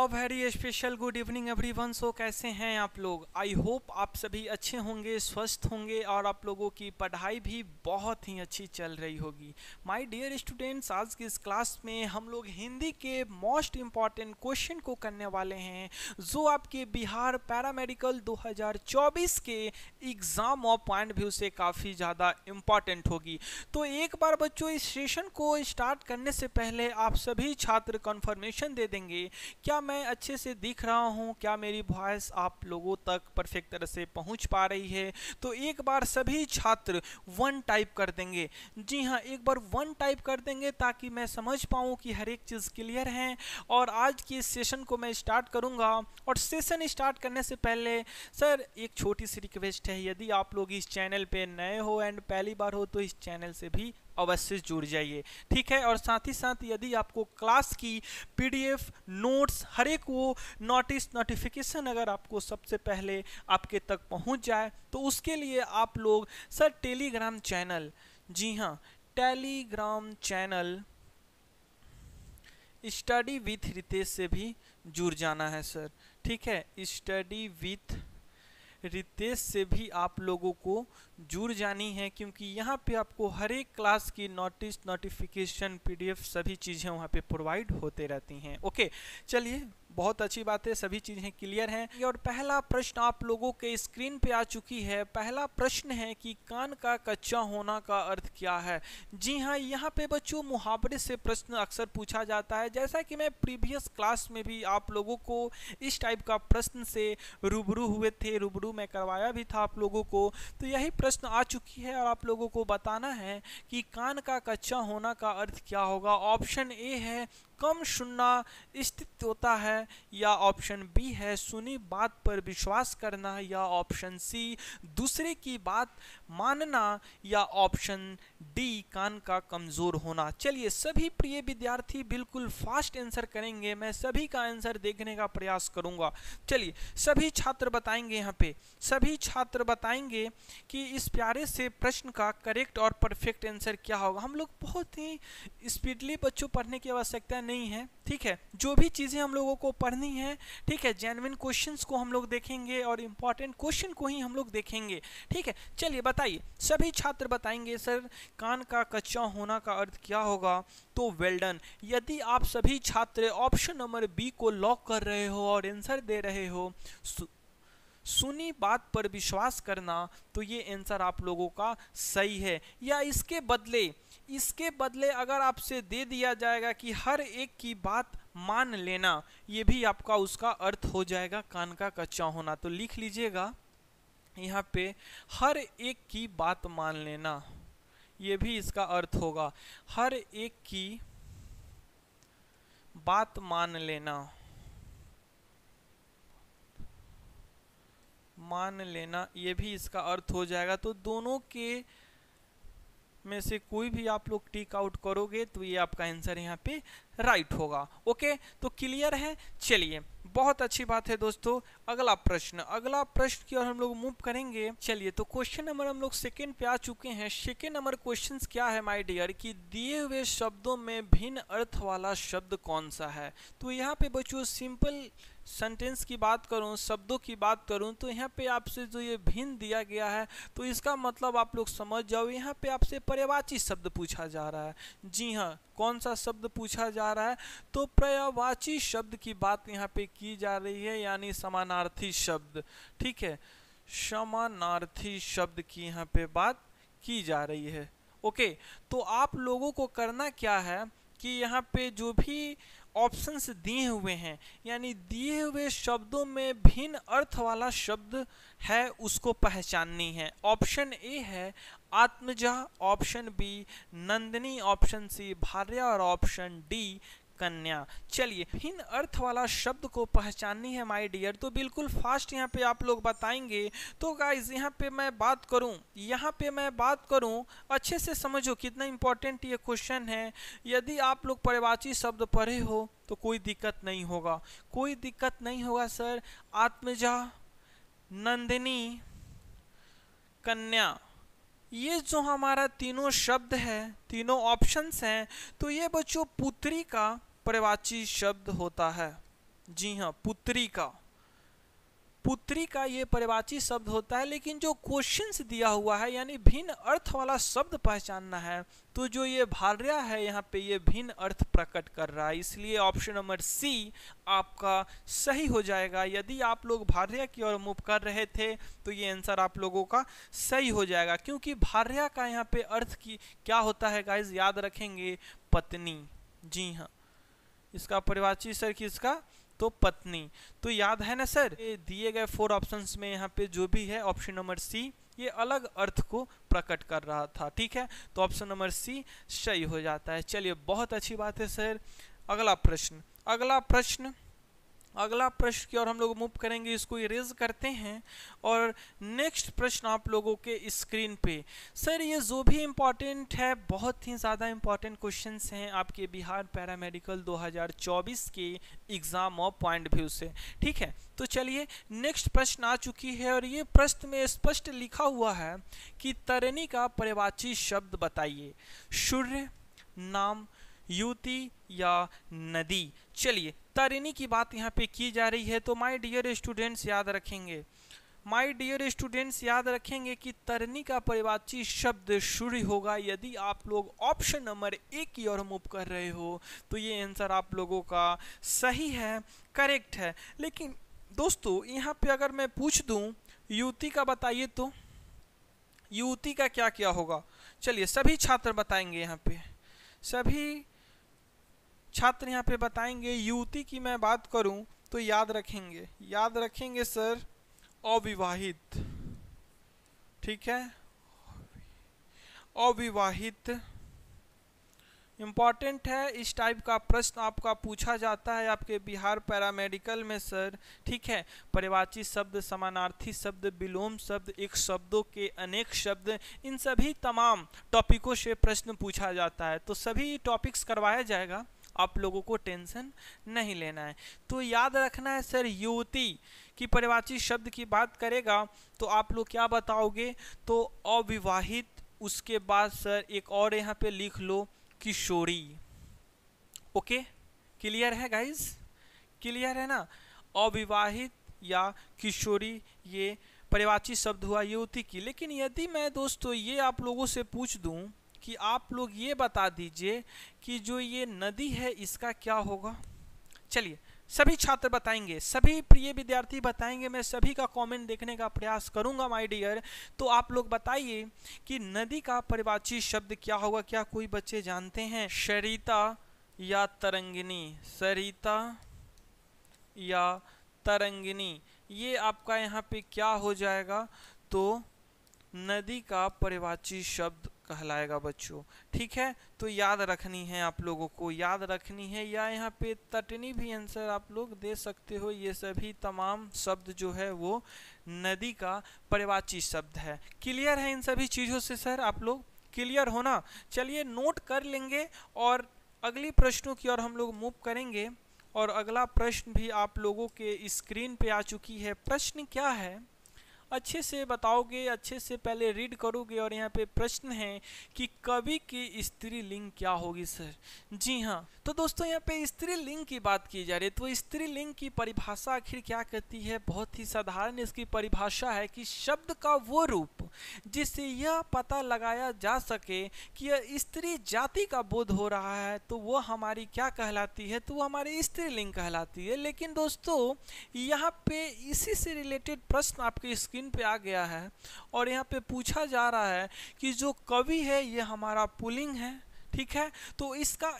और very special good evening everyone so कैसे हैं आप लोग आई होप आप सभी अच्छे होंगे स्वस्थ होंगे और आप लोगों की पढ़ाई भी बहुत ही अच्छी चल रही होगी माय डियर स्टूडेंट्स आज की इस क्लास में हम लोग हिंदी के मोस्ट इम्पॉर्टेंट क्वेश्चन को करने वाले हैं जो आपके बिहार पैरामेडिकल 2024 के एग्ज़ाम और पॉइंट व्यू से काफ़ी ज़्यादा इम्पॉर्टेंट होगी तो एक बार बच्चों इस सेशन को स्टार्ट करने से पहले आप सभी छात्र कन्फर्मेशन दे देंगे क्या मैं अच्छे से दिख रहा हूँ क्या मेरी वॉइस आप लोगों तक परफेक्ट तरह से पहुँच पा रही है तो एक बार सभी छात्र वन टाइप कर देंगे जी हाँ एक बार वन टाइप कर देंगे ताकि मैं समझ पाऊँ कि हर एक चीज़ क्लियर है और आज के सेशन को मैं स्टार्ट करूँगा और सेशन स्टार्ट करने से पहले सर एक छोटी सी रिक्वेस्ट है यदि आप लोग इस चैनल पर नए हो एंड पहली बार हो तो इस चैनल से भी अवश्य जुड़ जाइए ठीक है और साथ ही साथ यदि आपको क्लास की पीडीएफ नोट्स हर एक वो नोटिस नोटिफिकेशन अगर आपको सबसे पहले आपके तक पहुंच जाए तो उसके लिए आप लोग सर टेलीग्राम चैनल जी हाँ Telegram channel study with Ritesh से भी जुड़ जाना है सर ठीक है स्टडी विथ रितेश से भी आप लोगों को जुड़ जानी है क्योंकि यहाँ पे आपको हर एक क्लास की नोटिस नोटिफिकेशन पीडीएफ सभी चीज़ें वहाँ पे प्रोवाइड होते रहती हैं ओके चलिए बहुत अच्छी बात है सभी चीज़ें क्लियर हैं और पहला प्रश्न आप लोगों के स्क्रीन पे आ चुकी है पहला प्रश्न है कि कान का कच्चा होना का अर्थ क्या है जी हाँ यहाँ पे बच्चों मुहावरे से प्रश्न अक्सर पूछा जाता है जैसा कि मैं प्रीवियस क्लास में भी आप लोगों को इस टाइप का प्रश्न से रूबरू हुए थे रूबरू मैं करवाया भी था आप लोगों को तो यही प्रश्न प्रश्न आ चुकी है और आप लोगों को बताना है कि कान का कच्चा होना का अर्थ क्या होगा ऑप्शन ए है कम सुनना स्थित होता है या ऑप्शन बी है सुनी बात पर विश्वास करना या ऑप्शन सी दूसरे की बात मानना या ऑप्शन डी कान का कमज़ोर होना चलिए सभी प्रिय विद्यार्थी बिल्कुल फास्ट आंसर करेंगे मैं सभी का आंसर देखने का प्रयास करूंगा चलिए सभी छात्र बताएंगे यहाँ पे सभी छात्र बताएंगे कि इस प्यारे से प्रश्न का करेक्ट और परफेक्ट आंसर क्या होगा हम लोग बहुत ही स्पीडली बच्चों पढ़ने की आवश्यकता नहीं नहीं है ठीक है जो भी चीज़ें हम लोगों को पढ़नी है ठीक है जेनविन क्वेश्चन को हम लोग देखेंगे और इम्पॉर्टेंट क्वेश्चन को ही हम लोग देखेंगे ठीक है चलिए बताइए सभी छात्र बताएंगे सर कान का कच्चा होना का अर्थ क्या होगा तो वेल्डन यदि आप सभी छात्र ऑप्शन नंबर बी को लॉक कर रहे हो और आंसर दे रहे हो सुनी बात पर विश्वास करना तो ये आंसर आप लोगों का सही है या इसके बदले इसके बदले अगर आपसे दे दिया जाएगा कि हर एक की बात मान लेना ये भी आपका उसका अर्थ हो जाएगा कान का कच्चा होना तो लिख लीजिएगा यहाँ पे हर एक की बात मान लेना ये भी इसका अर्थ होगा हर एक की बात मान लेना मान लेना ये भी इसका अर्थ हो जाएगा तो दोनों के में से कोई भी आप लोग टिक आउट करोगे तो ये आपका आंसर यहाँ पे राइट होगा ओके तो क्लियर है चलिए बहुत अच्छी बात है दोस्तों अगला प्रश्न अगला प्रश्न की ओर हम लोग मूव करेंगे चलिए तो क्वेश्चन नंबर हम लोग सेकेंड पे आ चुके हैं सेकेंड नंबर क्वेश्चन क्या है माई डियर कि दिए हुए शब्दों में भिन्न अर्थ वाला शब्द कौन सा है तो यहाँ पे बच्चों सिंपल सेंटेंस की बात करूं शब्दों की बात करूं तो यहाँ पे आपसे जो ये भिन्न दिया गया है तो इसका मतलब आप लोग समझ जाओ यहाँ पे आपसे पर्यवाची शब्द पूछा जा रहा है जी हाँ कौन सा शब्द पूछा जा रहा है तो पर्यवाची शब्द की बात यहाँ पे की जा रही है यानी समान समानार्थी शब्द ठीक है समानार्थी शब्द की यहाँ पे बात की जा रही है ओके तो आप लोगों को करना क्या है कि यहाँ पे जो भी ऑप्शंस दिए हुए हैं यानी दिए हुए शब्दों में भिन्न अर्थ वाला शब्द है उसको पहचाननी है ऑप्शन ए है आत्मजा ऑप्शन बी नंदनी ऑप्शन सी भार्या और ऑप्शन डी कन्या चलिए भिन्न अर्थ वाला शब्द को पहचाननी है माय डियर तो बिल्कुल फास्ट यहाँ पे आप लोग बताएंगे तो गाइज यहाँ पे मैं बात करूँ यहाँ पे मैं बात करूँ अच्छे से समझो कितना इम्पोर्टेंट ये क्वेश्चन है यदि आप लोग परिवाची शब्द पढ़े हो तो कोई दिक्कत नहीं होगा कोई दिक्कत नहीं होगा सर आत्मजा नंदिनी कन्या ये जो हमारा तीनों शब्द है तीनों ऑप्शंस हैं तो ये बच्चों पुत्री का प्रवाची शब्द होता है जी हाँ पुत्री का पुत्री का ये परिवाची शब्द होता है लेकिन जो क्वेश्चंस दिया हुआ है यानी भिन्न अर्थ वाला शब्द पहचानना है तो जो ये भार्या है यहाँ पे ये भिन्न अर्थ प्रकट कर रहा है इसलिए ऑप्शन नंबर सी आपका सही हो जाएगा यदि आप लोग भार्या की ओर मूव कर रहे थे तो ये आंसर आप लोगों का सही हो जाएगा क्योंकि भार्या का यहाँ पे अर्थ की क्या होता है गाइज याद रखेंगे पत्नी जी हाँ इसका परिवाची सर किसका तो पत्नी तो याद है ना सर दिए गए फोर ऑप्शंस में यहाँ पे जो भी है ऑप्शन नंबर सी ये अलग अर्थ को प्रकट कर रहा था ठीक है तो ऑप्शन नंबर सी सही हो जाता है चलिए बहुत अच्छी बात है सर अगला प्रश्न अगला प्रश्न अगला प्रश्न की ओर हम लोग मूव करेंगे इसको इरेज करते हैं और नेक्स्ट प्रश्न आप लोगों के स्क्रीन पे सर ये जो भी इम्पॉर्टेंट है बहुत ही ज़्यादा इम्पॉर्टेंट क्वेश्चन हैं आपके बिहार पैरामेडिकल 2024 के एग्ज़ाम और पॉइंट व्यू से ठीक है तो चलिए नेक्स्ट प्रश्न आ चुकी है और ये प्रश्न में स्पष्ट लिखा हुआ है कि तरणी का परिवाची शब्द बताइए सूर्य नाम युति या नदी चलिए तरिणी की बात यहाँ पे की जा रही है तो माय डियर स्टूडेंट्स याद रखेंगे माय डियर स्टूडेंट्स याद रखेंगे कि तरनी का परिवाची शब्द शुरू होगा यदि आप लोग ऑप्शन नंबर ए की ओर मूव कर रहे हो तो ये आंसर आप लोगों का सही है करेक्ट है लेकिन दोस्तों यहाँ पे अगर मैं पूछ दूँ युति का बताइए तो युवती का क्या क्या होगा चलिए सभी छात्र बताएंगे यहाँ पे सभी छात्र यहाँ पे बताएंगे युवती की मैं बात करूँ तो याद रखेंगे याद रखेंगे सर अविवाहित ठीक है अविवाहित इम्पॉर्टेंट है इस टाइप का प्रश्न आपका पूछा जाता है आपके बिहार पैरामेडिकल में सर ठीक है परिवाची शब्द समानार्थी शब्द विलोम शब्द एक शब्दों के अनेक शब्द इन सभी तमाम टॉपिकों से प्रश्न पूछा जाता है तो सभी टॉपिक्स करवाया जाएगा आप लोगों को टेंशन नहीं लेना है तो याद रखना है सर युवती की परिवाची शब्द की बात करेगा तो आप लोग क्या बताओगे तो अविवाहित उसके बाद सर एक और यहाँ पे लिख लो किशोरी ओके क्लियर है गाइज क्लियर है ना अविवाहित या किशोरी ये परिवाची शब्द हुआ युवती की लेकिन यदि मैं दोस्तों ये आप लोगों से पूछ दूँ कि आप लोग ये बता दीजिए कि जो ये नदी है इसका क्या होगा चलिए सभी छात्र बताएंगे सभी प्रिय विद्यार्थी बताएंगे मैं सभी का कमेंट देखने का प्रयास करूंगा माय डियर तो आप लोग बताइए कि नदी का परिवाची शब्द क्या होगा क्या कोई बच्चे जानते हैं शरीता या तरंगिनी सरिता या तरंगिनी ये आपका यहाँ पे क्या हो जाएगा तो नदी का परिवाची शब्द कहलाएगा बच्चों ठीक है तो याद रखनी है आप लोगों को याद रखनी है या यहाँ पे तटनी भी आंसर आप लोग दे सकते हो ये सभी तमाम शब्द जो है वो नदी का परिवाची शब्द है क्लियर है इन सभी चीज़ों से सर आप लोग क्लियर हो ना चलिए नोट कर लेंगे और अगली प्रश्नों की ओर हम लोग मूव करेंगे और अगला प्रश्न भी आप लोगों के स्क्रीन पे आ चुकी है प्रश्न क्या है अच्छे से बताओगे अच्छे से पहले रीड करोगे और यहाँ पे प्रश्न है कि कवि की स्त्रीलिंग क्या होगी सर जी हाँ तो दोस्तों यहाँ पे स्त्रीलिंग की बात की जा रही है तो स्त्रीलिंग की परिभाषा आखिर क्या कहती है बहुत ही साधारण इसकी परिभाषा है कि शब्द का वो रूप जिससे यह पता लगाया जा सके कि यह स्त्री जाति का बोध हो रहा है तो वो हमारी क्या कहलाती है तो वो हमारी स्त्रीलिंग कहलाती है लेकिन दोस्तों यहाँ पे इसी से रिलेटेड प्रश्न आपकी स्क्रीन स्क्रीन पे आ गया है और यहाँ पे पूछा जा रहा है कि जो कवि है ये हमारा पुलिंग है ठीक है तो इसका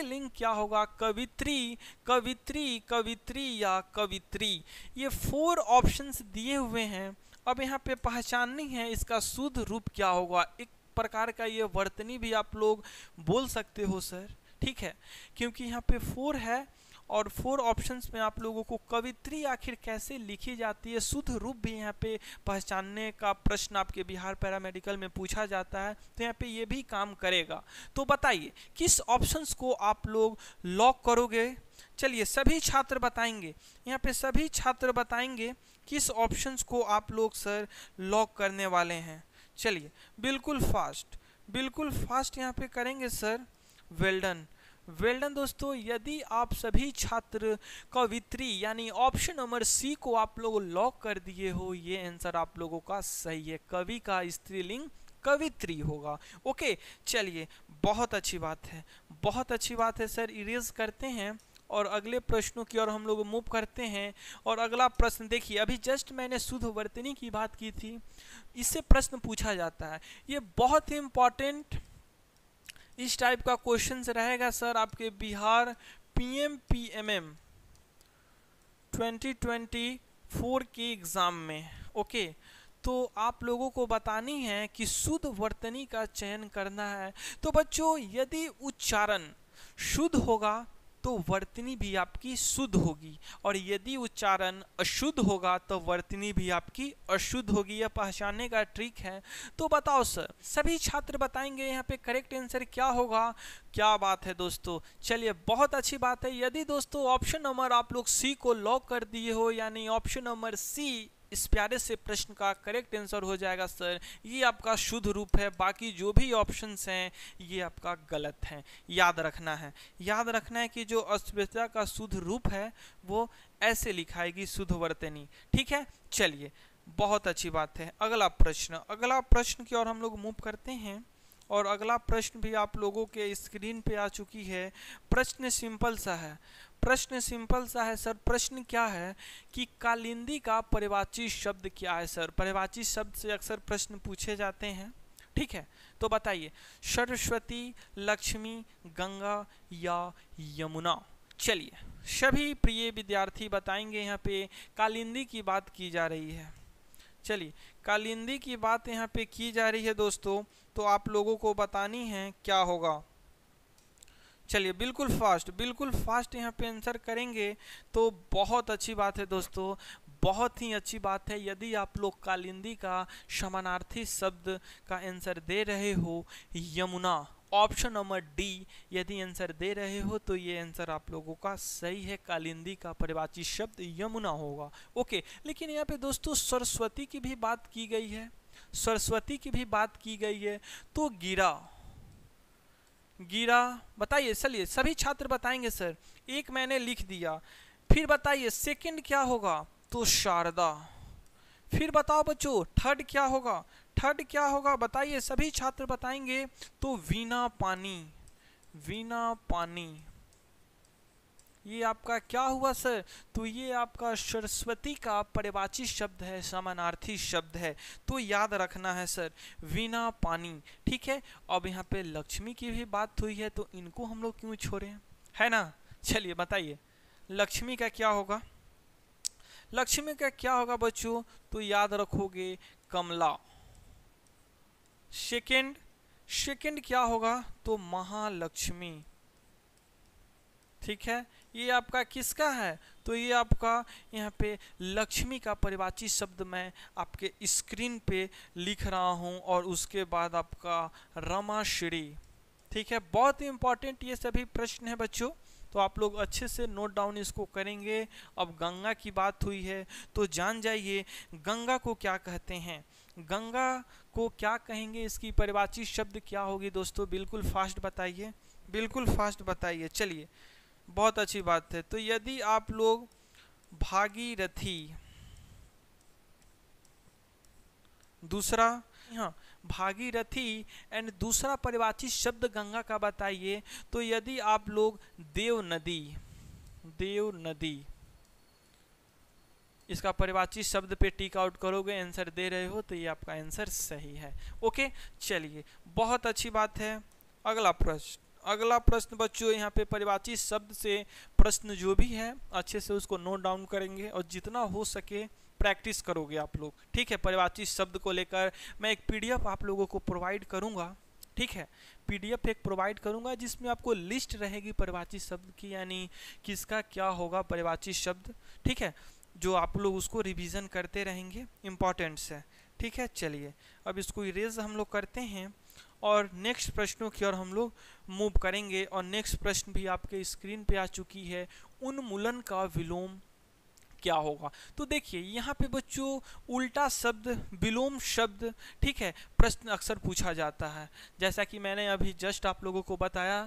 लिंग क्या होगा कवित्री कवित्री कवित्री या कवित्री ये फोर ऑप्शंस दिए हुए हैं अब यहाँ पे पहचाननी है इसका शुद्ध रूप क्या होगा एक प्रकार का ये वर्तनी भी आप लोग बोल सकते हो सर ठीक है क्योंकि यहाँ पे फोर है और फोर ऑप्शंस में आप लोगों को कवित्री आखिर कैसे लिखी जाती है शुद्ध रूप भी यहाँ पे पहचानने का प्रश्न आपके बिहार पैरामेडिकल में पूछा जाता है तो यहाँ पे ये भी काम करेगा तो बताइए किस ऑप्शंस को आप लोग लॉक करोगे चलिए सभी छात्र बताएंगे यहाँ पे सभी छात्र बताएंगे किस ऑप्शंस को आप लोग सर लॉक करने वाले हैं चलिए बिल्कुल फास्ट बिल्कुल फास्ट यहाँ पे करेंगे सर वेल्डन well वेल्डन दोस्तों यदि आप सभी छात्र कवित्री यानी ऑप्शन नंबर सी को आप लोग लॉक कर दिए हो ये आंसर आप लोगों का सही है कवि का स्त्रीलिंग कवित्री होगा ओके चलिए बहुत अच्छी बात है बहुत अच्छी बात है सर इरेज करते हैं और अगले प्रश्नों की ओर हम लोग मूव करते हैं और अगला प्रश्न देखिए अभी जस्ट मैंने शुद्ध वर्तनी की बात की थी इससे प्रश्न पूछा जाता है ये बहुत ही इम्पॉर्टेंट इस टाइप का क्वेश्चन रहेगा सर आपके बिहार पीएम पीएमएम 2024 के एग्ज़ाम में ओके तो आप लोगों को बतानी है कि शुद्ध वर्तनी का चयन करना है तो बच्चों यदि उच्चारण शुद्ध होगा तो वर्तनी भी आपकी शुद्ध होगी और यदि उच्चारण अशुद्ध होगा तो वर्तनी भी आपकी अशुद्ध होगी यह पहचानने का ट्रिक है तो बताओ सर सभी छात्र बताएंगे यहाँ पे करेक्ट आंसर क्या होगा क्या बात है दोस्तों चलिए बहुत अच्छी बात है यदि दोस्तों ऑप्शन नंबर आप लोग सी को लॉक कर दिए हो यानी ऑप्शन नंबर सी इस प्यारे से प्रश्न का करेक्ट आंसर हो जाएगा सर ये आपका शुद्ध रूप है बाकी जो भी ऑप्शंस हैं ये आपका गलत है याद रखना है याद रखना है कि जो अस्पृश्यता का शुद्ध रूप है वो ऐसे लिखाएगी शुद्ध वर्तनी ठीक है चलिए बहुत अच्छी बात है अगला प्रश्न अगला प्रश्न की ओर हम लोग मूव करते हैं और अगला प्रश्न भी आप लोगों के स्क्रीन पे आ चुकी है प्रश्न सिंपल सा है प्रश्न सिंपल सा है सर प्रश्न क्या है कि कालिंदी का परिवाची शब्द क्या है सर परिवाची शब्द से अक्सर प्रश्न पूछे जाते हैं ठीक है तो बताइए सरस्वती लक्ष्मी गंगा या यमुना चलिए सभी प्रिय विद्यार्थी बताएंगे यहाँ पे कालिंदी की बात की जा रही है चलिए कालिंदी की बात यहाँ पे की जा रही है दोस्तों तो आप लोगों को बतानी है क्या होगा चलिए बिल्कुल फास्ट बिल्कुल फास्ट यहाँ पे आंसर करेंगे तो बहुत अच्छी बात है दोस्तों बहुत ही अच्छी बात है यदि आप लोग कालिंदी का समानार्थी शब्द का आंसर दे रहे हो यमुना ऑप्शन नंबर डी यदि आंसर दे रहे हो तो ये आंसर आप लोगों का सही है कालिंदी का परिवाची शब्द यमुना होगा ओके लेकिन यहाँ पे दोस्तों सरस्वती की भी बात की गई है सरस्वती की भी बात की गई है तो गिरा गिरा बताइए चलिए सभी छात्र बताएंगे सर एक मैंने लिख दिया फिर बताइए सेकंड क्या होगा तो शारदा फिर बताओ बच्चों थर्ड क्या होगा थर्ड क्या होगा बताइए सभी छात्र बताएंगे तो वीना पानी वीना पानी ये आपका क्या हुआ सर तो ये आपका सरस्वती का परिवाची शब्द है समानार्थी शब्द है तो याद रखना है सर बिना पानी ठीक है अब यहाँ पे लक्ष्मी की भी बात हुई है तो इनको हम लोग क्यों छोड़े हैं है ना चलिए बताइए लक्ष्मी का क्या होगा लक्ष्मी का क्या होगा बच्चों तो याद रखोगे कमला सेकेंड सेकेंड क्या होगा तो महालक्ष्मी ठीक है ये आपका किसका है तो ये आपका यहाँ पे लक्ष्मी का परिवाची शब्द मैं आपके स्क्रीन पे लिख रहा हूँ और उसके बाद आपका रमाश्री ठीक है बहुत इम्पॉर्टेंट ये सभी प्रश्न है बच्चों तो आप लोग अच्छे से नोट डाउन इसको करेंगे अब गंगा की बात हुई है तो जान जाइए गंगा को क्या कहते हैं गंगा को क्या कहेंगे इसकी परिवाची शब्द क्या होगी दोस्तों बिल्कुल फास्ट बताइए बिल्कुल फास्ट बताइए चलिए बहुत अच्छी बात है तो यदि आप लोग भागीरथी दूसरा हाँ भागीरथी एंड दूसरा परिवाची शब्द गंगा का बताइए तो यदि आप लोग देव नदी देव नदी इसका परिवाची शब्द पे टीक आउट करोगे आंसर दे रहे हो तो ये आपका आंसर सही है ओके चलिए बहुत अच्छी बात है अगला प्रश्न अगला प्रश्न बच्चों यहाँ पे परिवाची शब्द से प्रश्न जो भी है अच्छे से उसको नोट डाउन करेंगे और जितना हो सके प्रैक्टिस करोगे आप लोग ठीक है परिवाची शब्द को लेकर मैं एक पीडीएफ आप लोगों को प्रोवाइड करूँगा ठीक है पीडीएफ एक प्रोवाइड करूँगा जिसमें आपको लिस्ट रहेगी परिवाची शब्द की यानी किसका क्या होगा परिवाची शब्द ठीक है जो आप लोग उसको रिवीजन करते रहेंगे इम्पॉर्टेंट्स है ठीक है चलिए अब इसको इरेज हम लोग करते हैं और नेक्स्ट प्रश्नों की ओर हम लोग मूव करेंगे और नेक्स्ट प्रश्न भी आपके स्क्रीन पे आ चुकी है उन्मूलन का विलोम क्या होगा तो देखिए यहाँ पे बच्चों उल्टा शब्द विलोम शब्द ठीक है प्रश्न अक्सर पूछा जाता है जैसा कि मैंने अभी जस्ट आप लोगों को बताया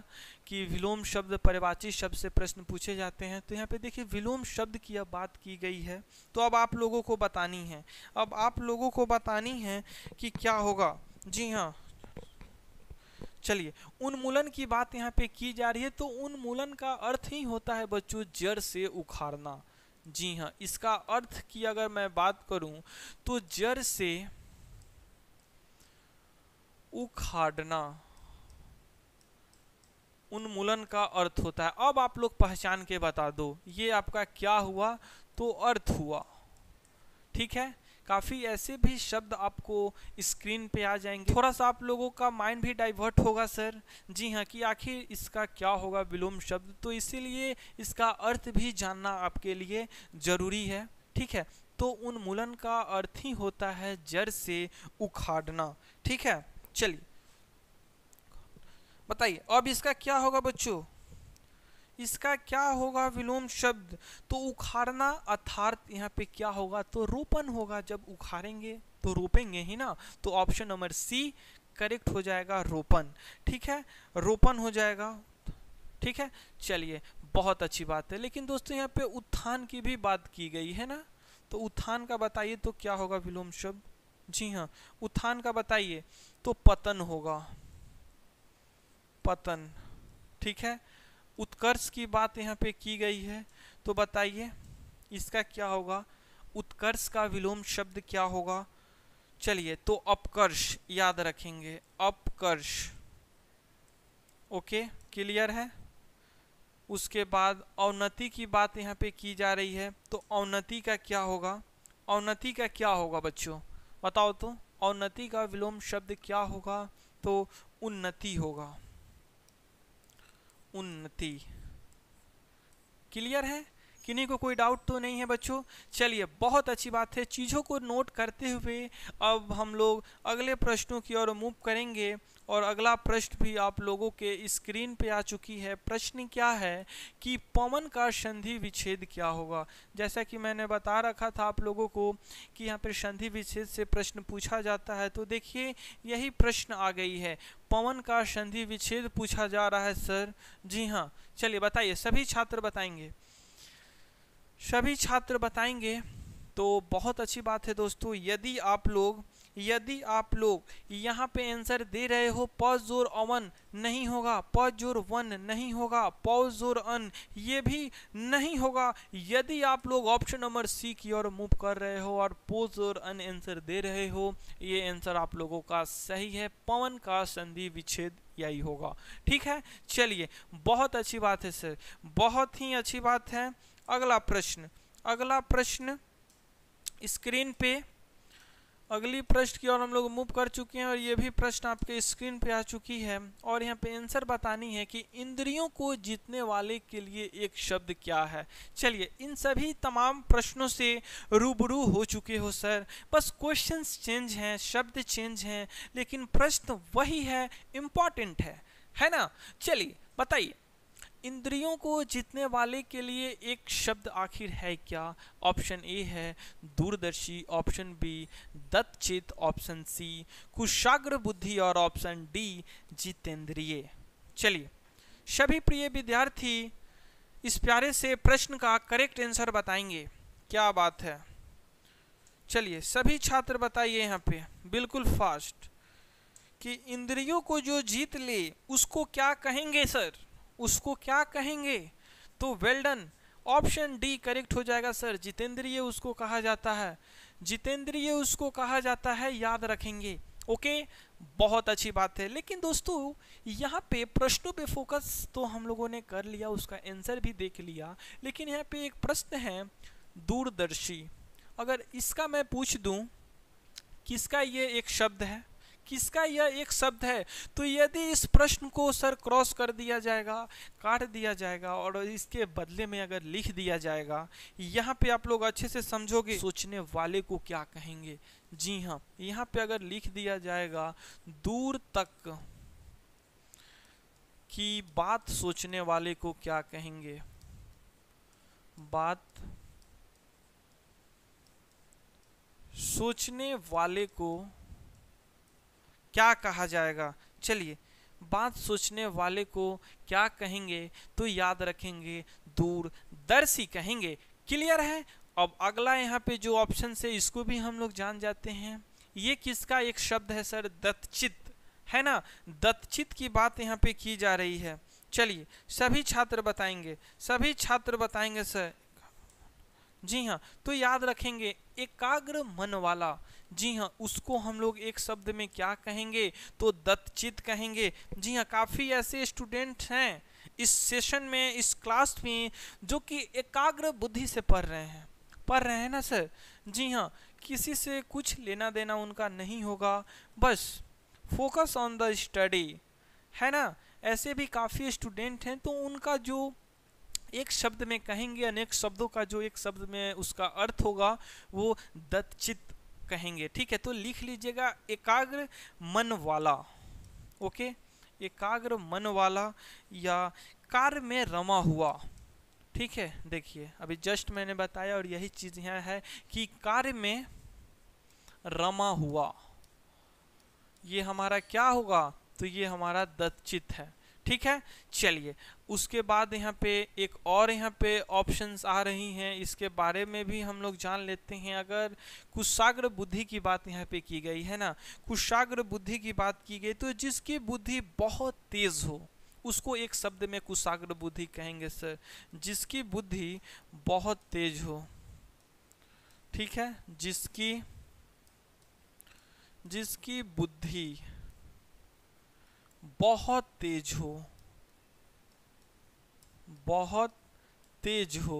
कि विलोम शब्द परिवाची शब्द से प्रश्न पूछे जाते हैं तो यहाँ पे देखिए विलोम शब्द की अब बात की गई है तो अब आप लोगों को बतानी है अब आप लोगों को बतानी है कि क्या होगा जी हाँ चलिए उन्मूलन की बात यहाँ पे की जा रही है तो उन्मूलन का अर्थ ही होता है बच्चों जड़ से उखाड़ना जी हाँ इसका अर्थ की अगर मैं बात करूं तो जड़ से उखाड़ना उन्मूलन का अर्थ होता है अब आप लोग पहचान के बता दो ये आपका क्या हुआ तो अर्थ हुआ ठीक है काफ़ी ऐसे भी शब्द आपको स्क्रीन पे आ जाएंगे थोड़ा सा आप लोगों का माइंड भी डाइवर्ट होगा सर जी हाँ कि आखिर इसका क्या होगा विलोम शब्द तो इसीलिए इसका अर्थ भी जानना आपके लिए ज़रूरी है ठीक है तो उन्मूलन का अर्थ ही होता है जड़ से उखाड़ना ठीक है चलिए बताइए अब इसका क्या होगा बच्चों इसका क्या होगा विलोम शब्द तो उखाड़ना अर्थार्थ यहाँ पे क्या होगा तो रोपण होगा जब उखाड़ेंगे तो रोपेंगे ही ना तो ऑप्शन नंबर सी करेक्ट हो जाएगा रोपण ठीक है रोपण हो जाएगा ठीक है चलिए बहुत अच्छी बात है लेकिन दोस्तों यहाँ पे उत्थान की भी बात की गई है ना तो उत्थान का बताइए तो क्या होगा विलोम शब्द जी हाँ उत्थान का बताइए तो पतन होगा पतन ठीक है उत्कर्ष की बात यहाँ पे की गई है तो बताइए इसका क्या होगा उत्कर्ष का विलोम शब्द क्या होगा चलिए तो अपकर्ष याद रखेंगे अपकर्ष ओके क्लियर है उसके बाद अवनति की बात यहाँ पे की जा रही है तो अवनति का क्या होगा अवनति का क्या होगा बच्चों बताओ तो अवनति का विलोम शब्द क्या होगा तो उन्नति होगा उन्नति क्लियर है किन्हीं को कोई डाउट तो नहीं है बच्चों चलिए बहुत अच्छी बात है चीज़ों को नोट करते हुए अब हम लोग अगले प्रश्नों की ओर मूव करेंगे और अगला प्रश्न भी आप लोगों के स्क्रीन पे आ चुकी है प्रश्न क्या है कि पवन का संधि विच्छेद क्या होगा जैसा कि मैंने बता रखा था आप लोगों को कि यहाँ पर संधि विच्छेद से प्रश्न पूछा जाता है तो देखिए यही प्रश्न आ गई है पवन का संधि विच्छेद पूछा जा रहा है सर जी हाँ चलिए बताइए सभी छात्र बताएंगे सभी छात्र बताएंगे तो बहुत अच्छी बात है दोस्तों यदि आप लोग यदि आप लोग यहाँ पे आंसर दे रहे हो पॉज जोर अवन नहीं होगा पॉज जोर वन नहीं होगा पॉज जोर अन ये भी नहीं होगा यदि आप लोग ऑप्शन नंबर सी की ओर मूव कर रहे हो और पोज जोर अन आंसर दे रहे हो ये आंसर आप लोगों का सही है पवन का संधि विच्छेद यही होगा ठीक है चलिए बहुत अच्छी बात है सर बहुत ही अच्छी बात है अगला प्रश्न अगला प्रश्न स्क्रीन पे अगली प्रश्न की ओर हम लोग मूव कर चुके हैं और ये भी प्रश्न आपके स्क्रीन पे आ चुकी है और यहाँ पे आंसर बतानी है कि इंद्रियों को जीतने वाले के लिए एक शब्द क्या है चलिए इन सभी तमाम प्रश्नों से रूबरू हो चुके हो सर बस क्वेश्चंस चेंज हैं शब्द चेंज हैं लेकिन प्रश्न वही है इम्पॉर्टेंट है है ना चलिए बताइए इंद्रियों को जीतने वाले के लिए एक शब्द आखिर है क्या ऑप्शन ए है दूरदर्शी ऑप्शन बी दत्चित ऑप्शन सी कुशाग्र बुद्धि और ऑप्शन डी जितेंद्रिय चलिए सभी प्रिय विद्यार्थी इस प्यारे से प्रश्न का करेक्ट आंसर बताएंगे क्या बात है चलिए सभी छात्र बताइए यहाँ पे बिल्कुल फास्ट कि इंद्रियों को जो जीत ले उसको क्या कहेंगे सर उसको क्या कहेंगे तो वेल्डन ऑप्शन डी करेक्ट हो जाएगा सर जितेंद्रिय उसको कहा जाता है जितेंद्रिय उसको कहा जाता है याद रखेंगे ओके बहुत अच्छी बात है लेकिन दोस्तों यहाँ पे प्रश्नों पे फोकस तो हम लोगों ने कर लिया उसका आंसर भी देख लिया लेकिन यहाँ पे एक प्रश्न है दूरदर्शी अगर इसका मैं पूछ दूँ किसका ये एक शब्द है किसका यह एक शब्द है तो यदि इस प्रश्न को सर क्रॉस कर दिया जाएगा काट दिया जाएगा और इसके बदले में अगर लिख दिया जाएगा यहाँ पे आप लोग अच्छे से समझोगे सोचने वाले को क्या कहेंगे जी हाँ यहाँ पे अगर लिख दिया जाएगा दूर तक की बात सोचने वाले को क्या कहेंगे बात सोचने वाले को क्या कहा जाएगा चलिए बात सोचने वाले को क्या कहेंगे तो याद रखेंगे दूरदर्शी कहेंगे क्लियर है अब अगला यहाँ पे जो ऑप्शन है इसको भी हम लोग जान जाते हैं ये किसका एक शब्द है सर दत्चित है ना दत्चित की बात यहाँ पे की जा रही है चलिए सभी छात्र बताएंगे सभी छात्र बताएंगे सर जी हाँ तो याद रखेंगे एकाग्र मन वाला जी हाँ उसको हम लोग एक शब्द में क्या कहेंगे तो दत्तचित कहेंगे जी हाँ काफ़ी ऐसे स्टूडेंट हैं इस सेशन में इस क्लास में जो कि एकाग्र बुद्धि से पढ़ रहे हैं पढ़ रहे हैं ना सर जी हाँ किसी से कुछ लेना देना उनका नहीं होगा बस फोकस ऑन द स्टडी है ना ऐसे भी काफ़ी स्टूडेंट हैं तो उनका जो एक शब्द में कहेंगे अनेक शब्दों का जो एक शब्द में उसका अर्थ होगा वो दत्चित कहेंगे ठीक है तो लिख लीजिएगा एकाग्र मन वाला ओके एकाग्र मन वाला या कार्य में रमा हुआ ठीक है देखिए अभी जस्ट मैंने बताया और यही चीज़ यहाँ है कि कार्य में रमा हुआ ये हमारा क्या होगा तो ये हमारा दत्चित है ठीक है चलिए उसके बाद यहाँ पे एक और यहाँ पे ऑप्शंस आ रही हैं इसके बारे में भी हम लोग जान लेते हैं अगर कुशाग्र बुद्धि की बात यहाँ पे की गई है ना कुशाग्र बुद्धि की बात की गई तो जिसकी बुद्धि बहुत तेज़ हो उसको एक शब्द में कुशाग्र बुद्धि कहेंगे सर जिसकी बुद्धि बहुत तेज हो ठीक है जिसकी जिसकी बुद्धि बहुत तेज हो बहुत तेज हो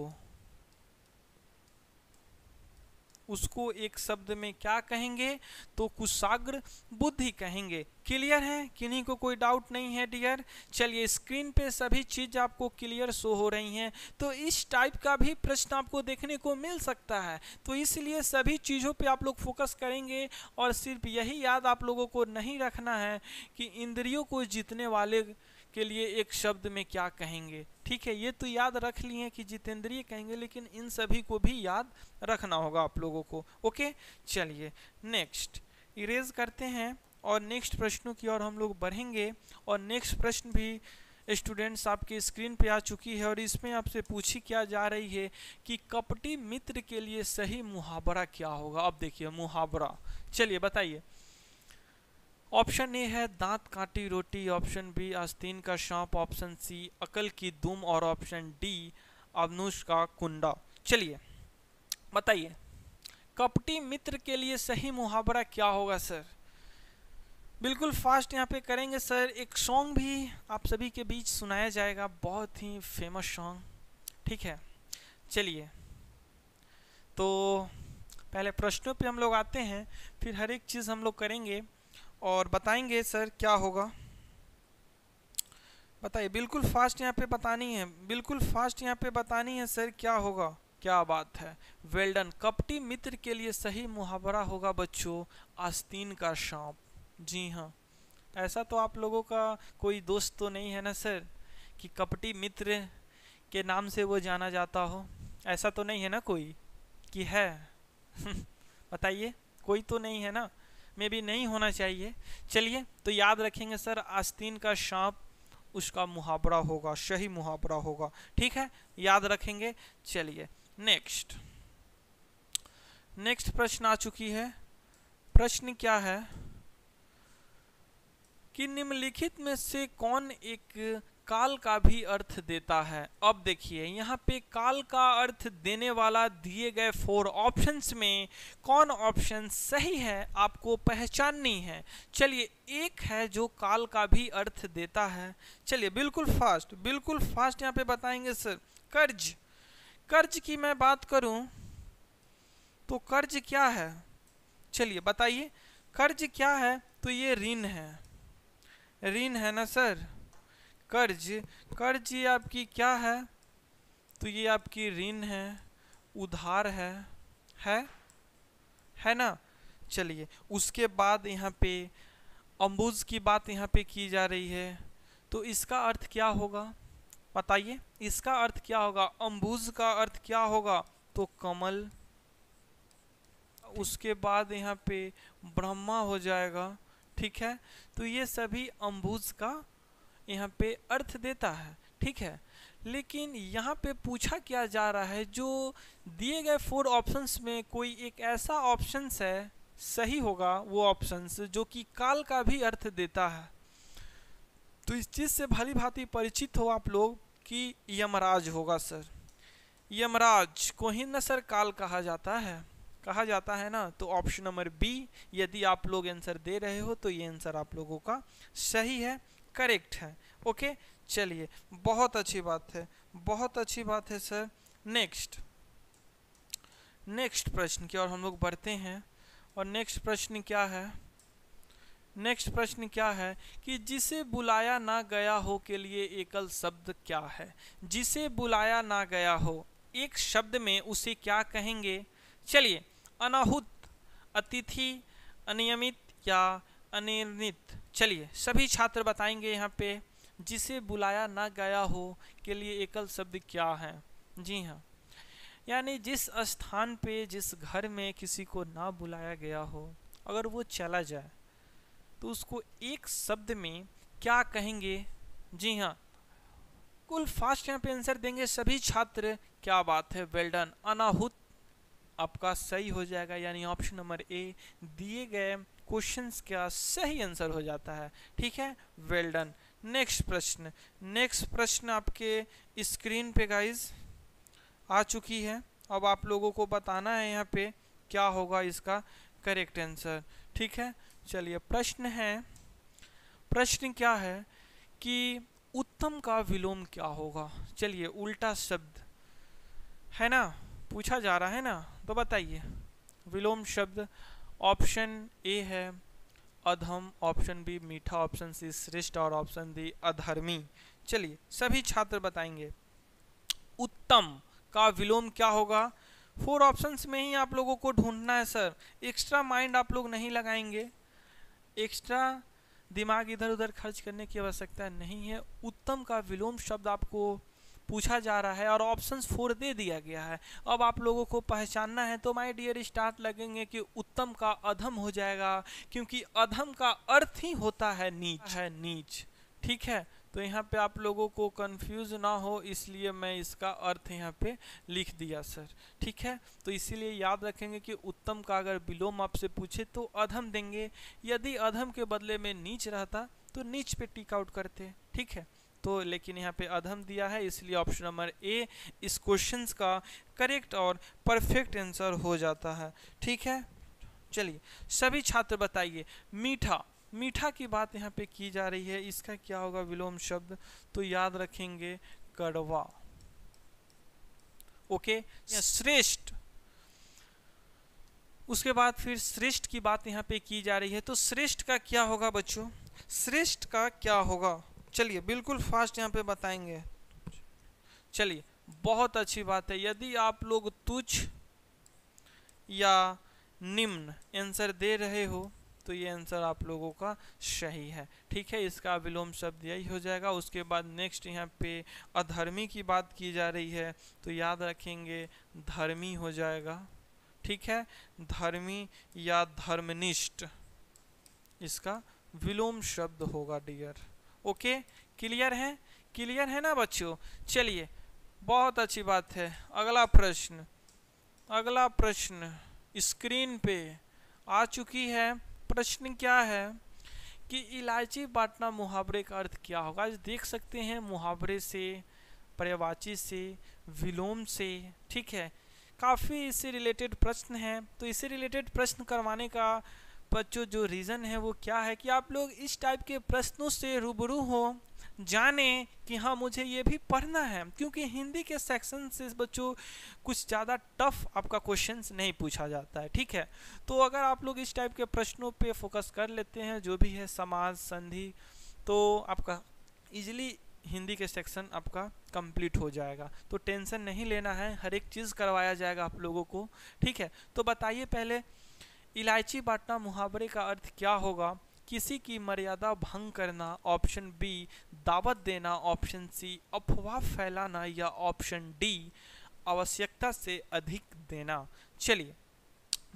उसको एक शब्द में क्या कहेंगे तो कुशाग्र बुद्धि कहेंगे क्लियर है किन्हीं को कोई डाउट नहीं है डियर चलिए स्क्रीन पे सभी चीज़ आपको क्लियर शो हो रही हैं तो इस टाइप का भी प्रश्न आपको देखने को मिल सकता है तो इसलिए सभी चीज़ों पे आप लोग फोकस करेंगे और सिर्फ यही याद आप लोगों को नहीं रखना है कि इंद्रियों को जीतने वाले के लिए एक शब्द में क्या कहेंगे ठीक है ये तो याद रख लिए कि जितेंद्रिय कहेंगे लेकिन इन सभी को भी याद रखना होगा आप लोगों को ओके चलिए नेक्स्ट इरेज करते हैं और नेक्स्ट प्रश्नों की ओर हम लोग बढ़ेंगे और नेक्स्ट प्रश्न भी स्टूडेंट्स आपके स्क्रीन पे आ चुकी है और इसमें आपसे पूछी क्या जा रही है कि कपटी मित्र के लिए सही मुहावरा क्या होगा अब देखिए मुहावरा चलिए बताइए ऑप्शन ए है दांत काटी रोटी ऑप्शन बी आस्तीन का सांप ऑप्शन सी अकल की दुम और ऑप्शन डी अवनुष का कुंडा चलिए बताइए कपटी मित्र के लिए सही मुहावरा क्या होगा सर बिल्कुल फास्ट यहाँ पे करेंगे सर एक सॉन्ग भी आप सभी के बीच सुनाया जाएगा बहुत ही फेमस सॉन्ग ठीक है चलिए तो पहले प्रश्नों पे हम लोग आते हैं फिर हर एक चीज़ हम लोग करेंगे और बताएंगे सर क्या होगा बताइए बिल्कुल फास्ट यहाँ पे बतानी है बिल्कुल फास्ट यहाँ पे बतानी है सर क्या होगा क्या बात है वेल्डन कपटी मित्र के लिए सही मुहावरा होगा बच्चों आस्तीन का सांप जी हाँ ऐसा तो आप लोगों का कोई दोस्त तो नहीं है ना सर कि कपटी मित्र के नाम से वो जाना जाता हो ऐसा तो नहीं है ना कोई कि है बताइए कोई तो नहीं है ना में भी नहीं होना चाहिए चलिए तो याद रखेंगे सर आस्तीन का शाप उसका मुहावरा होगा सही मुहावरा होगा ठीक है याद रखेंगे चलिए नेक्स्ट नेक्स्ट प्रश्न आ चुकी है प्रश्न क्या है कि निम्नलिखित में से कौन एक काल का भी अर्थ देता है अब देखिए यहाँ पे काल का अर्थ देने वाला दिए गए फोर ऑप्शंस में कौन ऑप्शन सही है आपको पहचाननी है चलिए एक है जो काल का भी अर्थ देता है चलिए बिल्कुल फास्ट बिल्कुल फास्ट यहाँ पे बताएंगे सर कर्ज कर्ज की मैं बात करूँ तो कर्ज क्या है चलिए बताइए कर्ज क्या है तो ये ऋण है ऋण है ना सर कर्ज कर्ज ये आपकी क्या है तो ये आपकी ऋण है उधार है है है ना चलिए उसके बाद यहाँ पे अम्बुज की बात यहाँ पे की जा रही है तो इसका अर्थ क्या होगा बताइए इसका अर्थ क्या होगा अम्बुज का अर्थ क्या होगा तो कमल उसके बाद यहाँ पे ब्रह्मा हो जाएगा ठीक है तो ये सभी अम्बुज का यहाँ पे अर्थ देता है ठीक है लेकिन यहाँ पे पूछा क्या जा रहा है जो दिए गए फोर ऑप्शंस में कोई एक ऐसा ऑप्शंस है सही होगा वो ऑप्शंस जो कि काल का भी अर्थ देता है तो इस चीज़ से भली भांति परिचित हो आप लोग कि यमराज होगा सर यमराज को ही न सर काल कहा जाता है कहा जाता है ना तो ऑप्शन नंबर बी यदि आप लोग आंसर दे रहे हो तो ये आंसर आप लोगों का सही है करेक्ट है ओके चलिए बहुत अच्छी बात है बहुत अच्छी बात है सर नेक्स्ट नेक्स्ट प्रश्न की ओर हम लोग बढ़ते हैं और नेक्स्ट प्रश्न क्या है नेक्स्ट प्रश्न क्या है कि जिसे बुलाया ना गया हो के लिए एकल शब्द क्या है जिसे बुलाया ना गया हो एक शब्द में उसे क्या कहेंगे चलिए अनाहुत अतिथि अनियमित या अनिर्णित चलिए सभी छात्र बताएंगे यहाँ पे जिसे बुलाया ना गया हो के लिए एकल शब्द क्या है जी हाँ यानी जिस स्थान पे जिस घर में किसी को ना बुलाया गया हो अगर वो चला जाए तो उसको एक शब्द में क्या कहेंगे जी हाँ कुल फास्ट यहाँ पे आंसर देंगे सभी छात्र क्या बात है वेल्डन अनाहुत आपका सही हो जाएगा यानी ऑप्शन नंबर ए दिए गए क्वेश्चन का सही आंसर हो जाता है ठीक है वेल डन नेक्स्ट प्रश्न नेक्स्ट प्रश्न आपके स्क्रीन पे गाइज आ चुकी है अब आप लोगों को बताना है यहाँ पे क्या होगा इसका करेक्ट आंसर ठीक है चलिए प्रश्न है प्रश्न क्या है कि उत्तम का विलोम क्या होगा चलिए उल्टा शब्द है ना पूछा जा रहा है ना तो बताइए विलोम शब्द ऑप्शन ए है अधम ऑप्शन बी मीठा ऑप्शन सी श्रेष्ठ और ऑप्शन डी अधर्मी चलिए सभी छात्र बताएंगे उत्तम का विलोम क्या होगा फोर ऑप्शंस में ही आप लोगों को ढूंढना है सर एक्स्ट्रा माइंड आप लोग नहीं लगाएंगे एक्स्ट्रा दिमाग इधर उधर खर्च करने की आवश्यकता नहीं है उत्तम का विलोम शब्द आपको पूछा जा रहा है और ऑप्शन फोर दे दिया गया है अब आप लोगों को पहचानना है तो माय डियर स्टार्ट लगेंगे कि उत्तम का अधम हो जाएगा क्योंकि अधम का अर्थ ही होता है नीच है नीच ठीक है तो यहाँ पे आप लोगों को कंफ्यूज ना हो इसलिए मैं इसका अर्थ यहाँ पे लिख दिया सर ठीक है तो इसीलिए याद रखेंगे कि उत्तम का अगर विलोम आपसे पूछे तो अधम देंगे यदि अधम के बदले में नीच रहता तो नीच पे टिक आउट करते ठीक है तो लेकिन यहाँ पे अधम दिया है इसलिए ऑप्शन नंबर ए इस क्वेश्चन का करेक्ट और परफेक्ट आंसर हो जाता है ठीक है चलिए सभी छात्र बताइए मीठा मीठा की बात यहाँ पे की जा रही है इसका क्या होगा विलोम शब्द तो याद रखेंगे कड़वा ओके श्रेष्ठ उसके बाद फिर श्रेष्ठ की बात यहाँ पे की जा रही है तो श्रेष्ठ का क्या होगा बच्चों श्रेष्ठ का क्या होगा चलिए बिल्कुल फास्ट यहाँ पे बताएंगे चलिए बहुत अच्छी बात है यदि आप लोग तुच्छ या निम्न आंसर दे रहे हो तो ये आंसर आप लोगों का सही है ठीक है इसका विलोम शब्द यही हो जाएगा उसके बाद नेक्स्ट यहाँ पे अधर्मी की बात की जा रही है तो याद रखेंगे धर्मी हो जाएगा ठीक है धर्मी या धर्मनिष्ठ इसका विलोम शब्द होगा डियर ओके क्लियर है क्लियर है ना बच्चों चलिए बहुत अच्छी बात है अगला प्रश्न अगला प्रश्न स्क्रीन पे आ चुकी है प्रश्न क्या है कि इलायची बांटना मुहावरे का अर्थ क्या होगा आज देख सकते हैं मुहावरे से पर्यावाची से विलोम से ठीक है काफ़ी इससे रिलेटेड प्रश्न हैं तो इससे रिलेटेड प्रश्न करवाने का बच्चों जो रीज़न है वो क्या है कि आप लोग इस टाइप के प्रश्नों से रूबरू हो जाने कि हाँ मुझे ये भी पढ़ना है क्योंकि हिंदी के सेक्शन से बच्चों कुछ ज़्यादा टफ आपका क्वेश्चन नहीं पूछा जाता है ठीक है तो अगर आप लोग इस टाइप के प्रश्नों पे फोकस कर लेते हैं जो भी है समाज संधि तो आपका इजीली हिंदी के सेक्शन आपका कंप्लीट हो जाएगा तो टेंशन नहीं लेना है हर एक चीज़ करवाया जाएगा आप लोगों को ठीक है तो बताइए पहले इलायची बांटना मुहावरे का अर्थ क्या होगा किसी की मर्यादा भंग करना ऑप्शन बी दावत देना ऑप्शन सी अफवाह फैलाना या ऑप्शन डी आवश्यकता से अधिक देना चलिए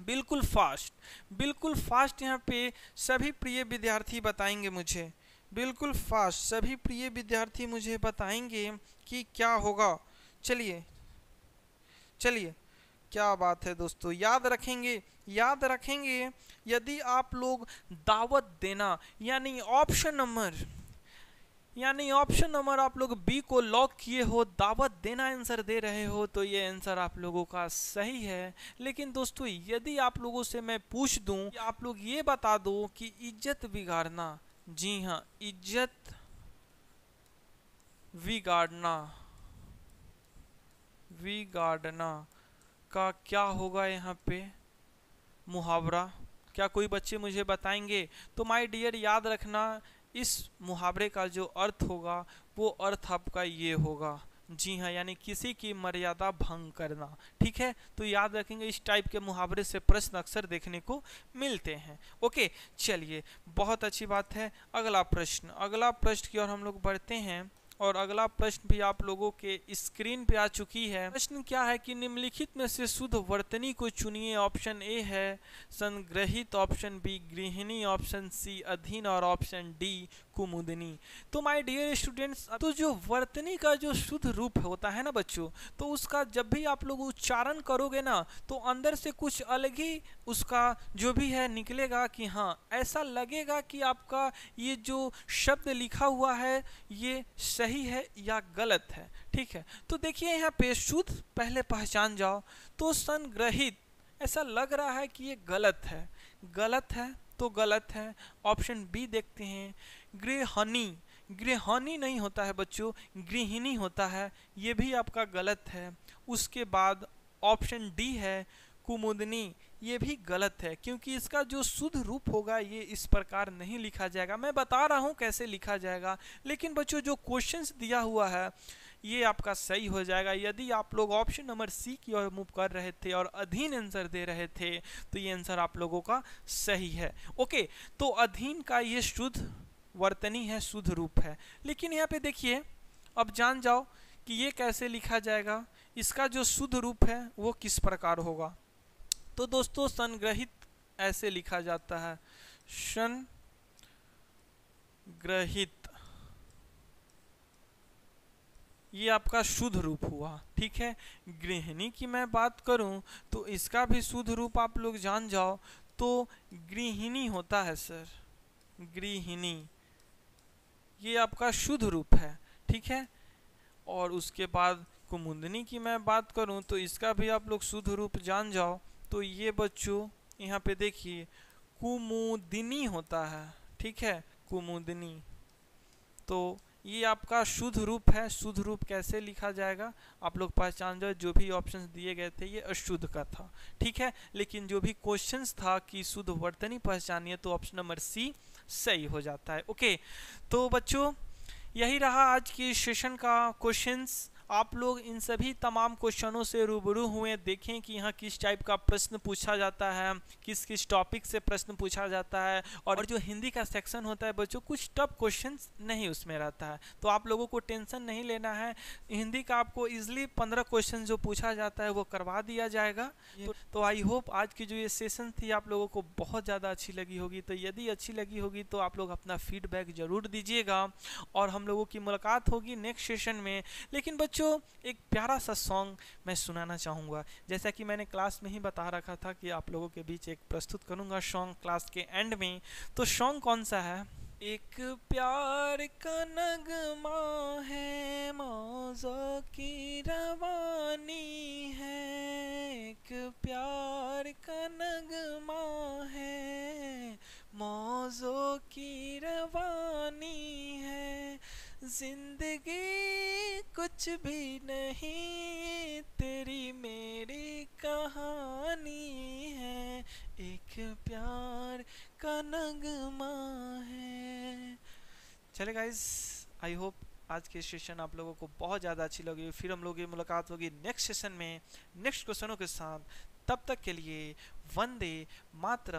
बिल्कुल फास्ट बिल्कुल फास्ट यहाँ पे सभी प्रिय विद्यार्थी बताएंगे मुझे बिल्कुल फास्ट सभी प्रिय विद्यार्थी मुझे बताएंगे कि क्या होगा चलिए चलिए क्या बात है दोस्तों याद रखेंगे याद रखेंगे यदि आप लोग दावत देना यानी ऑप्शन नंबर यानी ऑप्शन नंबर आप लोग बी को लॉक किए हो दावत देना आंसर दे रहे हो तो ये आंसर आप लोगों का सही है लेकिन दोस्तों यदि आप लोगों से मैं पूछ दूं आप लोग ये बता दो कि इज्जत बिगाड़ना जी हाँ इज्जत बिगाड़ना बिगाड़ना का क्या होगा यहाँ पे मुहावरा क्या कोई बच्चे मुझे बताएंगे तो माय डियर याद रखना इस मुहावरे का जो अर्थ होगा वो अर्थ आपका ये होगा जी हाँ यानी किसी की मर्यादा भंग करना ठीक है तो याद रखेंगे इस टाइप के मुहावरे से प्रश्न अक्सर देखने को मिलते हैं ओके चलिए बहुत अच्छी बात है अगला प्रश्न अगला प्रश्न की ओर हम लोग बढ़ते हैं और अगला प्रश्न भी आप लोगों के स्क्रीन पे आ चुकी है प्रश्न क्या है कि निम्नलिखित में से शुद्ध वर्तनी को चुनिए ऑप्शन ए है संग्रहित ऑप्शन बी गृहिणी ऑप्शन सी अधीन और ऑप्शन डी कुमुदनी तो माय डियर स्टूडेंट्स तो जो वर्तनी का जो शुद्ध रूप होता है ना बच्चों तो उसका जब भी आप लोग उच्चारण करोगे ना तो अंदर से कुछ अलग ही उसका जो भी है निकलेगा कि हाँ ऐसा लगेगा कि आपका ये जो शब्द लिखा हुआ है ये सही है या गलत है ठीक है तो देखिए यहाँ पे शुद्ध पहले पहचान जाओ तो संग्रहित ऐसा लग रहा है कि ये गलत है गलत है तो गलत है ऑप्शन बी देखते हैं गृहणी गृहणी नहीं होता है बच्चों गृहिणी होता है ये भी आपका गलत है उसके बाद ऑप्शन डी है कुमुदनी ये भी गलत है क्योंकि इसका जो शुद्ध रूप होगा ये इस प्रकार नहीं लिखा जाएगा मैं बता रहा हूँ कैसे लिखा जाएगा लेकिन बच्चों जो क्वेश्चंस दिया हुआ है ये आपका सही हो जाएगा यदि आप लोग ऑप्शन नंबर सी की ओर मूव कर रहे थे और अधीन आंसर दे रहे थे तो ये आंसर आप लोगों का सही है ओके तो अधीन का ये शुद्ध वर्तनी है शुद्ध रूप है लेकिन यहाँ पे देखिए अब जान जाओ कि ये कैसे लिखा जाएगा इसका जो शुद्ध रूप है वो किस प्रकार होगा तो दोस्तों संग्रहित ऐसे लिखा जाता है शन ग्रहित ये आपका शुद्ध रूप हुआ ठीक है गृहिणी की मैं बात करूं तो इसका भी शुद्ध रूप आप लोग जान जाओ तो गृहिणी होता है सर गृहिणी ये आपका शुद्ध रूप है ठीक है और उसके बाद कुमुंदनी की मैं बात करूँ तो इसका भी आप लोग शुद्ध रूप जान जाओ तो ये बच्चों यहाँ पे देखिए कुमुदिनी होता है ठीक है कुमुदिनी तो ये आपका शुद्ध रूप है शुद्ध रूप कैसे लिखा जाएगा आप लोग पहचान जाओ जो भी ऑप्शंस दिए गए थे ये अशुद्ध का था ठीक है लेकिन जो भी क्वेश्चंस था कि शुद्ध वर्तनी पहचानिए तो ऑप्शन नंबर सी सही हो जाता है ओके तो बच्चों यही रहा आज की सेशन का क्वेश्चंस आप लोग इन सभी तमाम क्वेश्चनों से रूबरू हुए देखें कि यहाँ किस टाइप का प्रश्न पूछा जाता है किस किस टॉपिक से प्रश्न पूछा जाता है और जो हिंदी का सेक्शन होता है बच्चों कुछ टफ क्वेश्चन नहीं उसमें रहता है तो आप लोगों को टेंशन नहीं लेना है हिंदी का आपको ईजिली पंद्रह क्वेश्चन जो पूछा जाता है वो करवा दिया जाएगा तो आई होप आज की जो ये सेशन थी आप लोगों को बहुत ज़्यादा अच्छी लगी होगी तो यदि अच्छी लगी होगी तो आप लोग अपना फीडबैक ज़रूर दीजिएगा और हम लोगों की मुलाकात होगी नेक्स्ट सेशन में लेकिन बच्चों बच्चों एक प्यारा सा सॉन्ग मैं सुनाना चाहूँगा जैसा कि मैंने क्लास में ही बता रखा था कि आप लोगों के बीच एक प्रस्तुत करूँगा सॉन्ग क्लास के एंड में तो सॉन्ग कौन सा है एक प्यार का नगमा है मौजों की रवानी है एक प्यार का नगमा है मौजों की रवानी है जिंदगी कुछ भी नहीं तेरी मेरी कहानी है एक प्यार का नगमा है चले गाइस आई होप आज के सेशन आप लोगों को बहुत ज़्यादा अच्छी लगी फिर हम लोग की मुलाकात होगी नेक्स्ट सेशन में नेक्स्ट क्वेश्चनों के साथ तब तक के लिए वंदे मातरम